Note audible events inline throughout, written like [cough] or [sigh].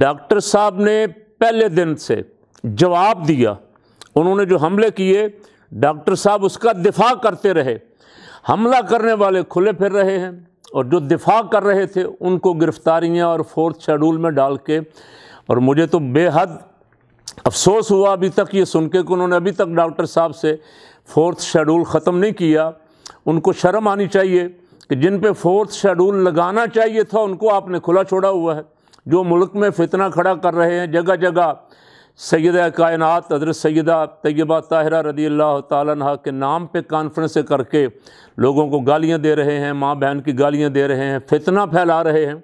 doctor साहब ने पहले दिन से जवाब दिया उन्होंने जो हमले किए डॉक्टर साहब उसका दिफा करते रहे हमला करने वाले खुले फिर रहे हैं और जो दिफा कर रहे थे उनको गिरफ्तारियां और फोर्थ शेड्यूल में डाल के और मुझे तो बेहद अफसोस हुआ अभी तक ये सुन के कि उन्होंने अभी तक डॉक्टर साहब से फोर्थ शेड्यूल ख़त्म नहीं किया उनको शर्म आनी चाहिए कि जिन पे फोर्थ शेड्यूल लगाना चाहिए था उनको आपने खुला छोड़ा हुआ है जो मुल्क में फितना खड़ा कर रहे हैं जगह जगह सैद कायनत हजरत सैदा तयबा ताहरा रदी अल्लाह तह के नाम पे कॉन्फ्रेंस करके लोगों को गालियाँ दे रहे हैं माँ बहन की गालियाँ दे रहे हैं फितना फैला रहे हैं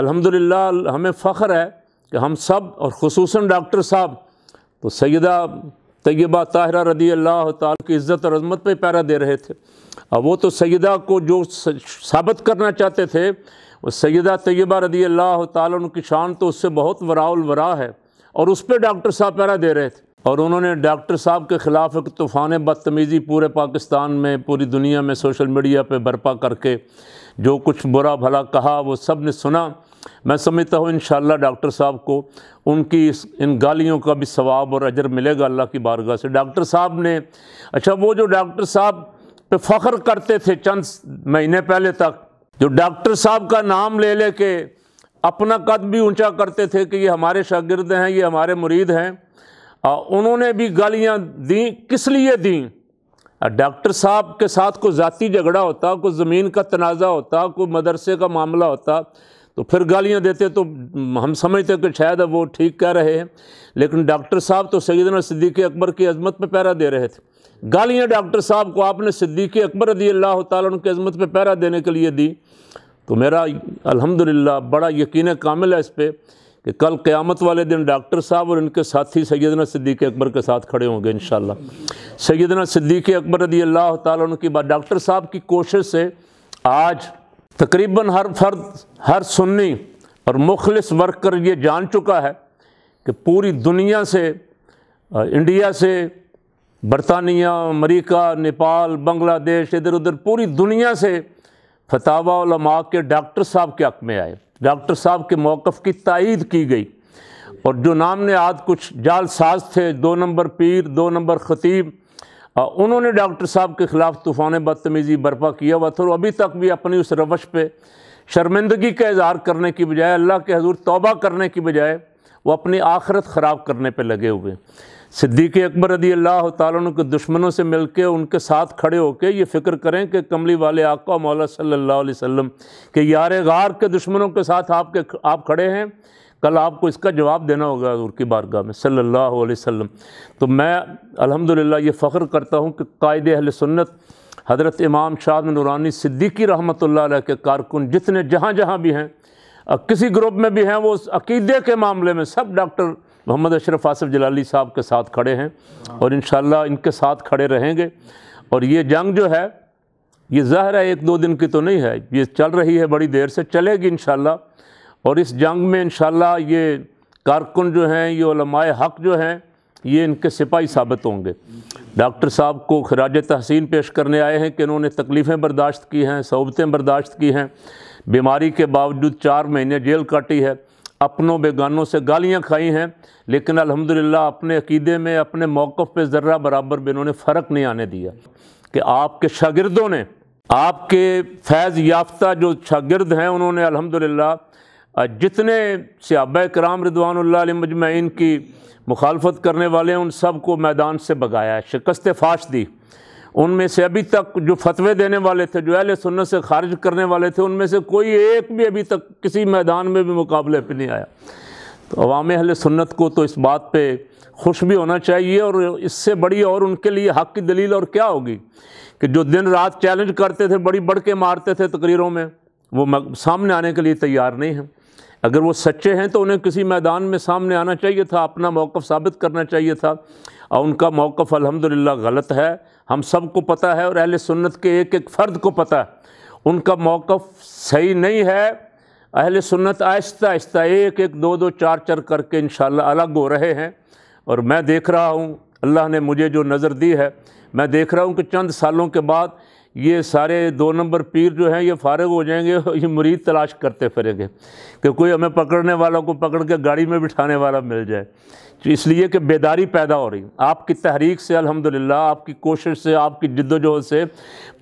अल्हम्दुलिल्लाह हमें फ़ख्र है कि हम सब और खसूस डॉक्टर साहब तो सैदा तयबा ताहरा रदी अल्लाह तह की इज़्ज़त और अजमत पर पैरा दे रहे थे अब वो तो सैदा को जो साबित करना चाहते थे और सैदा तैयबा रदी अल्लाह ताली की शान तो उससे बहुत वराउल वरा है और उस पर डॉक्टर साहब पैरा दे रहे थे और उन्होंने डॉक्टर साहब के ख़िलाफ़ एक तूफ़ान बदतमीज़ी पूरे पाकिस्तान में पूरी दुनिया में सोशल मीडिया पर बर्पा करके जो कुछ बुरा भला कहा वो सब ने सुना मैं समझता हूँ इन डॉक्टर साहब को उनकी इस इन गालियों का भी सवाब और अजर मिलेगा अल्लाह की बारगाह से डॉक्टर साहब ने अच्छा वो जो डॉक्टर साहब पे फ़ख्र करते थे चंद महीने पहले तक जो डॉक्टर साहब का नाम ले लेके अपना कद भी ऊंचा करते थे कि ये हमारे शागिर्द हैं ये हमारे मुरीद हैं उन्होंने भी गालियाँ दी किस लिए दी डॉक्टर साहब के साथ कोई ज़ाती झगड़ा होता कोई ज़मीन का तनाज़ा होता कोई मदरसे का मामला होता तो फिर गालियाँ देते तो हम समझते कि शायद वो ठीक कह रहे हैं लेकिन डॉक्टर साहब तो सैदन सिद्दीक अकबर की अजमत पर पैरा दे रहे थे गालियाँ डॉक्टर साहब को आपने सिद्दीक अकबर रदी अल्लाह की अजमत पर पैरा देने के लिए दी तो मेरा अलहमदिल्ला बड़ा यकीन कामिल है इस पर कि कल क़्यामत वाले दिन डॉक्टर साहब और इनके साथी सैदना सिद्दीक अकबर के साथ खड़े होंगे इन सैदना सिद्दीक अकबर रदी अल्लाह तुनकी बात डॉक्टर साहब की कोशिश से आज तकरीबन हर फर्द हर सुन्नी और मुखलिस वर्कर ये जान चुका है कि पूरी दुनिया से इंडिया से बरतानिया अमरीका नेपाल बंग्लादेश इधर उधर पूरी दुनिया से फतावा के डॉक्टर साहब के हक में आए डॉक्टर साहब के मौक़ की तइद की गई और जो नाम ने आज कुछ जालसाज थे दो नंबर पीर दो नंबर ख़तीब उन्होंने डॉक्टर साहब के ख़िलाफ़ तूफ़ान बदतमीज़ी बर्पा किया हुआ था और अभी तक भी अपनी उस रवश पर शर्मिंदगी का इजहार करने की बजाय अल्लाह के हजूर तोबा करने की बजाय वो अपनी आखरत ख़राब करने पर लगे हुए सिद्दीक अकबर रदी अल्लाह तुम के दुश्मनों से मिल के उनके साथ खड़े होकर ये फ़िक्र करें कि कमली वाले आका मौला सल्ला वसम के यार गार के दुश्मनों के साथ आपके आप खड़े हैं कल आपको इसका जवाब देना होगा हजूर की बारगाह में सल्लल्लाहु अलैहि वसल्लम तो मैं अल्हम्दुलिल्लाह ये फ़ख्र करता हूँ कि कायद अहल सुन्नत हज़रत इमाम शाह नूरानी सिद्दीकी रहमत के कारकुन जितने जहाँ जहाँ भी हैं किसी ग्रुप में भी हैं वो अकीदे के मामले में सब डॉक्टर मोहम्मद अशरफ आसफ़ जलाली साहब के साथ खड़े हैं और इन इनके साथ खड़े रहेंगे और ये जंग जो है ये जहर है एक दो दिन की तो नहीं है ये चल रही है बड़ी देर से चलेगी इन और इस जंग में इन ये कारकुन जो हैं ये ओलमाए हक जो हैं ये इनके सिपाही साबित होंगे डॉक्टर साहब को खराज तहसीन पेश करने आए हैं कि इन्होंने तकलीफ़ें बर्दाश्त की हैं सहूबतें बर्दाश्त की हैं बीमारी के बावजूद चार महीने जेल काटी है अपनों बेगानों से गालियाँ खाई हैं लेकिन अल्हम्दुलिल्लाह अपने अकीदे में अपने मौक़ पे ज़र्रा बराबर भी इन्होंने फ़र्क नहीं आने दिया कि आपके शागिर्दों ने आपके फैज़ याफ्तः जो शागिर्द हैं उन्होंने अल्हम्दुलिल्लाह जितने सियाब कराम रिदवान मजमैन की मुखालफत करने वाले उन सब को मैदान से भगाया है शिकस्त फाश दी उनमें से अभी तक जो फतवे देने वाले थे जो अहल सुन्नत से खारिज करने वाले थे उनमें से कोई एक भी अभी तक किसी मैदान में भी मुकाबले पर नहीं आया तो अवाम अहल सुन्नत को तो इस बात पर खुश भी होना चाहिए और इससे बड़ी और उनके लिए हक़ की दलील और क्या होगी कि जो दिन रात चैलेंज करते थे बड़ी बढ़ के मारते थे तकरीरों में वो सामने आने के लिए तैयार नहीं हैं अगर वो सच्चे हैं तो उन्हें किसी मैदान में सामने आना चाहिए था अपना मौक़ साबित करना चाहिए था और उनका मौक़ अलहमदिल्ला गलत है हम सब को पता है और अहल सुन्नत के एक एक फ़र्द को पता है उनका मौक़ सही नहीं है अहल सुन्नत आहिस्ता आहिस्ता एक एक दो दो चार चार करके इन अलग हो रहे हैं और मैं देख रहा हूँ अल्लाह ने मुझे जो नज़र दी है मैं देख रहा हूँ कि चंद सालों के बाद ये सारे दो नंबर पीर जो हैं ये फारग हो जाएंगे [laughs] ये मुरीद तलाश करते फिरेंगे कि कोई हमें पकड़ने वालों को पकड़ के गाड़ी में बिठाने वाला मिल जाए तो इसलिए कि बेदारी पैदा हो रही आपकी तहरीक से अल्हम्दुलिल्लाह आपकी कोशिश से आपकी जद्दोजहद से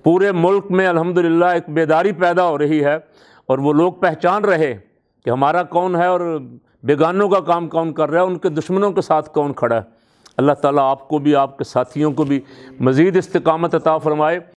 पूरे मुल्क में अल्हम्दुलिल्लाह एक बेदारी पैदा हो रही है और वो लोग पहचान रहे कि हमारा कौन है और बेगानों का काम कौन कर रहा है उनके दुश्मनों के साथ कौन खड़ा है अल्लाह ताला आपको भी आपके साथियों को भी मज़ीद इस्तकाम अता फ़रमाए